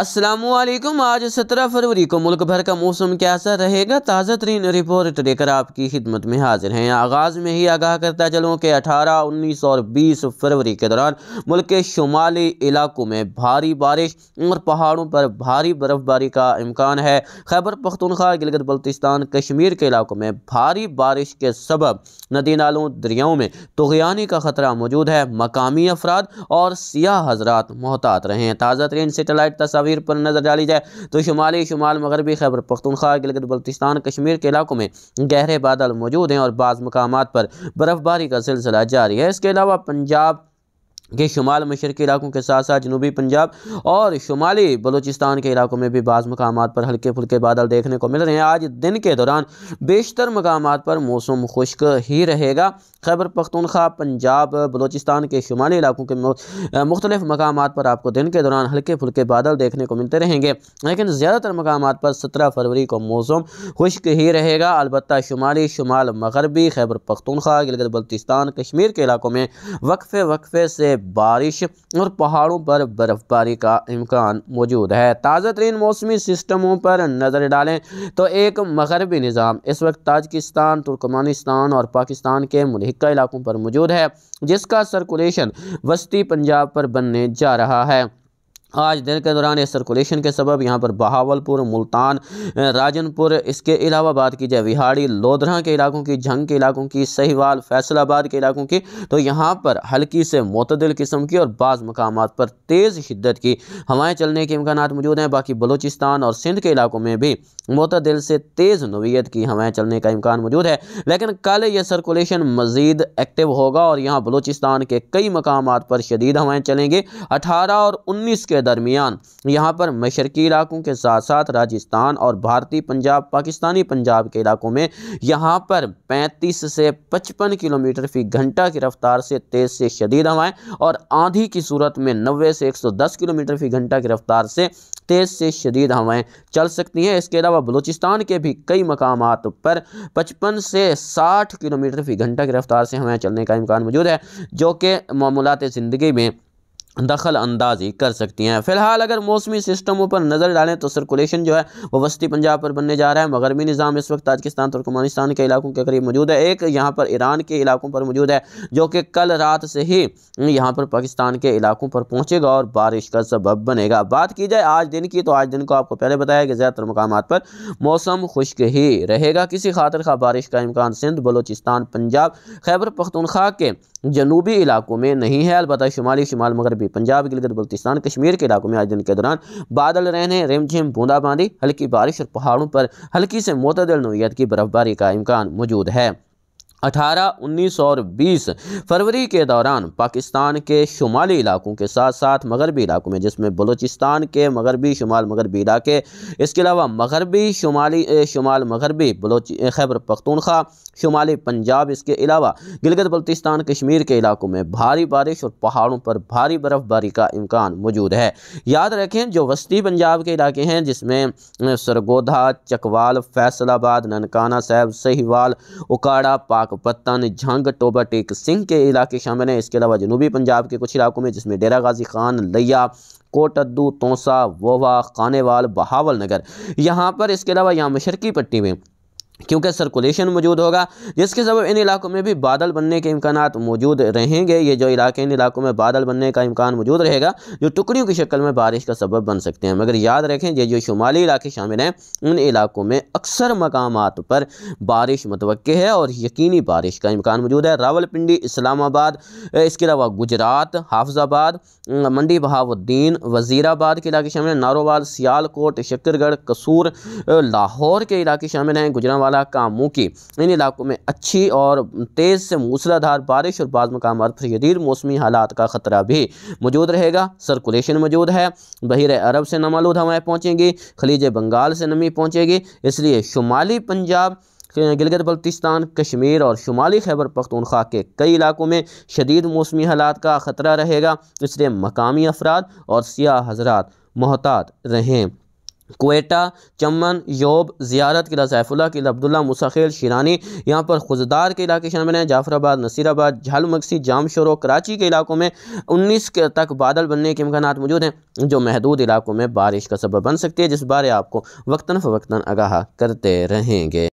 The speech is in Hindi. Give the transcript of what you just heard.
असलम आज 17 फरवरी को मुल्क भर का मौसम कैसा रहेगा ताज़ा तरीन रिपोर्ट लेकर आपकी खिदमत में हाजिर हैं आगाज़ में ही आगाह करता चलूँ कि 18, 19 और 20 फरवरी के दौरान मुल्क के शुमाली इलाकों में भारी बारिश और पहाड़ों पर भारी बर्फ़बारी का इम्कान है खैबर पख्तनख्वा गिलगत बल्तिस्तान कश्मीर के इलाकों में भारी बारिश के सबब नदी नालों दरियाओं में तुगयानी का ख़तरा मौजूद है मकामी अफराद और सियाह हजरात मोहतात रहे हैं ताज़ा तरीन सेटेलाइट तस्वीर तस्वीर पर नज़र डाली जाए तो शुमाली शुमाल मगरबी खैबर पख्तनख्वा गिलगित बल्तिस्तान कश्मीर के इलाकों में गहरे बादल मौजूद हैं और बाज़ मकाम पर बर्फ़बारी का सिलसिला जारी है इसके अलावा पंजाब के शुमाल मशरक़ी इलाकों के साथ साथ जनूबी पंजाब और शुमाली बलूचिस्तान के इलाकों में भी बाज़ मकाम पर हल्के फुल्के बादल देखने को मिल रहे हैं आज दिन के दौरान बेशतर मकाम पर मौसम खुश्क ही रहेगा खैबर पख्तूनख्वा पंजाब बलूचिस्तान के शुमाली इलाकों के मुख्तलिफ मकाम पर आपको दिन के दौरान हल्के फुल्के बादल देखने को मिलते रहेंगे लेकिन ज़्यादातर मकाम पर सत्रह फरवरी को मौसम खुश्क ही रहेगा अलबत् शुमाली शुमाल मगरबी खैबर पख्तूनख्वा गिलगित बल्तिस्तान कश्मीर के इलाकों में वक्फ़े वक्फ़े से बारिश और पहाड़ों पर बर्फ़बारी का इम्कान मौजूद है ताज़ा तरीन मौसमी सिस्टमों पर नज़र डालें तो एक मगरबी निज़ाम इस वक्त ताजकिस्तान तुर्कमानिस्तान और पाकिस्तान के मुनहका इलाकों पर मौजूद है जिसका सर्कुलेशन वस्ती पंजाब पर बनने जा रहा है आज दिन के दौरान इस सर्कुलेशन के सबब यहाँ पर बहावलपुर मुल्तान राजनपुर इसके अलावा बात की जाए विहाड़ी लोधरा के इलाकों की जंग के इलाकों की सहीवाल फैसलाबाद के इलाकों की तो यहाँ पर हल्की से मतदिल किस्म की और बाज़ मकाम पर तेज़ शिद्दत की हवाएँ चलने के इम्कान मौजूद हैं बाकी बलूचिस्तान और सिंध के इलाकों में भी मतदल से तेज़ नवीयत की हवाएँ चलने का इम्कान मौजूद है लेकिन कल यह सर्कुलेशन मज़ीद एक्टिव होगा और यहाँ बलूचिस्तान के कई मकाम पर शदीद हवाएँ चलेंगी अठारह और उन्नीस के के दरमियान यहाँ पर मशरकी इलाकों के साथ साथ राजस्थान और भारतीय पंजाब पाकिस्तानी पंजाब के इलाकों में यहाँ पर पैंतीस से पचपन किलोमीटर फी घंटा की रफ्तार से तेज़ से शदीद हवाएं और आंधी की सूरत में नबे से 110 किलोमीटर फी घंटा की रफ्तार से तेज़ से शदीद हवाएं चल सकती हैं इसके अलावा बलूचिस्तान के भी कई मकाम पर पचपन से साठ किलोमीटर फी घंटा की रफ्तार से हवाएं चलने का इम्कान मौजूद है जो कि मामूलत ज़िंदगी में दखल अंदाजी कर सकती हैं फिलहाल अगर मौसमी सिस्टमों पर नज़र डालें तो सर्कुलेशन जो है वो वस्ती पंजाब पर बनने जा रहा है मगरबी निज़ाम इस वक्त ताजकिस्तान तुर्कमानिस्तान के इलाकों के करीब मौजूद है एक यहाँ पर ईरान के इलाकों पर मौजूद है जो कि कल रात से ही यहाँ पर पाकिस्तान के इलाकों पर पहुँचेगा और बारिश का सबब बनेगा बात की जाए आज दिन की तो आज दिन को आपको पहले बताया कि ज़्यादातर मकाम पर मौसम खुश्क ही रहेगा किसी खातर खा बारिश का इम्कान सिंध बलोचिस्तान पंजाब खैबर पख्तनख्वा के जनूबी इलाकों में नहीं है अलबत् शुमाली शुमाल मगरबी पंजाब गिलगत बल्तिस्तान कश्मीर के इलाकों में आज दिन के दौरान बादल रहने रिमझिम बूंदाबांदी हल्की बारिश और पहाड़ों पर हल्की से मोतदल नोयत की बर्फबारी का इम्कान मौजूद है अठारह उन्नीस और बीस फरवरी के दौरान पाकिस्तान के शुमाली इलाकों के साथ साथ मगरबी इलाकों में जिसमें बलूचिस्तान के मगरबी शुमाल मगरबी इलाके इसके अलावा मगरबी शुमाली शुमाल मगरबी बलोच खैबर पख्तूनख्वा शुमाली पंजाब इसके अलावा गिलगित बल्तिस्तान कश्मीर के इलाकों में भारी बारिश और पहाड़ों पर भारी बर्फ़बारी का इम्कान मौजूद है याद रखें जो वस्ती पंजाब के इलाके हैं जिसमें सरगोधा चकवाल फैसलाबाद ननकाना साहब सहीवाल उकाड़ा पाक पाकपत्तन झंग टोबा टेक सिंह के इलाके शामिल हैं इसके अलावा जनूबी पंजाब के कुछ इलाकों में जिसमें डेरा गाजी खान लिया कोटद्दू तोसा वोवा खानेवाल बहावल नगर यहाँ पर इसके अलावा यहाँ मशरकी पट्टी में क्योंकि सर्कुलेशन मौजूद होगा जिसके सब इन इलाकों में भी बादल बनने के इम्कान मौजूद रहेंगे ये जो इलाके इन इलाकों में बादल बनने का इम्कान मौजूद रहेगा जो टुकड़ियों की शक्ल में बारिश का सबब बन सकते हैं मगर याद रखें ये जो शुमाली इलाके शामिल हैं उन इलाकों में अक्सर मकाम पर बारिश मतवे है और यकीनी बारिश का इम्कान मौजूद है रावलपिंडी इस्लामाबाद इसके अलावा गुजरात हाफजाबाद मंडी बहाउद्दीन वज़ीराबाद के इलाके शामिल हैं नारोवाल सियालकोट शक्करगढ़ कसूर लाहौर के इलाके शामिल हैं गुजरावाल वाला काम मुकी इन इलाकों में अच्छी और तेज़ से मूसलाधार बारिश और बाद मकाम पर शदीद मौसमी हालात का ख़तरा भी मौजूद रहेगा सर्कुलेशन मौजूद है बहर अरब से नमालूद हवाएँ पहुँचेंगी खलीज बंगाल से नमी पहुँचेगी इसलिए शुमाली पंजाब गिलगत बल्तिस्तान कश्मीर और शुमाली खैबर पख्तनख्वा के कई इलाकों में शदीद मौसमी हालात का ख़तरा रहेगा इसलिए मकामी अफराद और सियाह हजरात महतात रहें कोयटा चमन योब ज़ियारत किला सैफुल्ला किला अब्दुल्ला मुसाखिल शिरानी यहाँ पर खुजदार के इलाके शामिल हैं जाफराबाद नसीराबाद झालमक्सी जाम शोरो कराची के इलाकों में उन्नीस तक बादल बनने के इम्कान मौजूद हैं जो महदूद इलाकों में बारिश का सबब बन सकती है जिस बारे आपको वक्ता फ़वक्ता आगाह करते रहेंगे